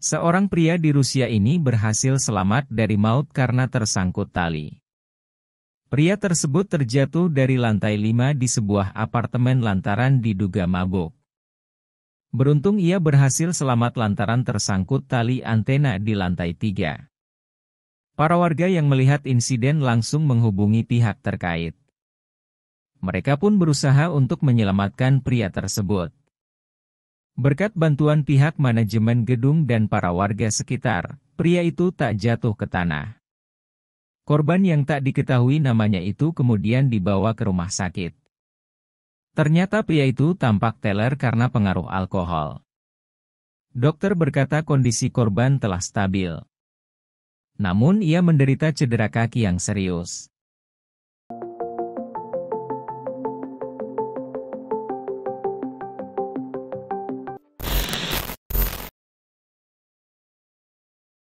Seorang pria di Rusia ini berhasil selamat dari maut karena tersangkut tali. Pria tersebut terjatuh dari lantai 5 di sebuah apartemen lantaran diduga mabuk. Beruntung ia berhasil selamat lantaran tersangkut tali antena di lantai 3. Para warga yang melihat insiden langsung menghubungi pihak terkait. Mereka pun berusaha untuk menyelamatkan pria tersebut. Berkat bantuan pihak manajemen gedung dan para warga sekitar, pria itu tak jatuh ke tanah. Korban yang tak diketahui namanya itu kemudian dibawa ke rumah sakit. Ternyata pria itu tampak teler karena pengaruh alkohol. Dokter berkata kondisi korban telah stabil. Namun ia menderita cedera kaki yang serius.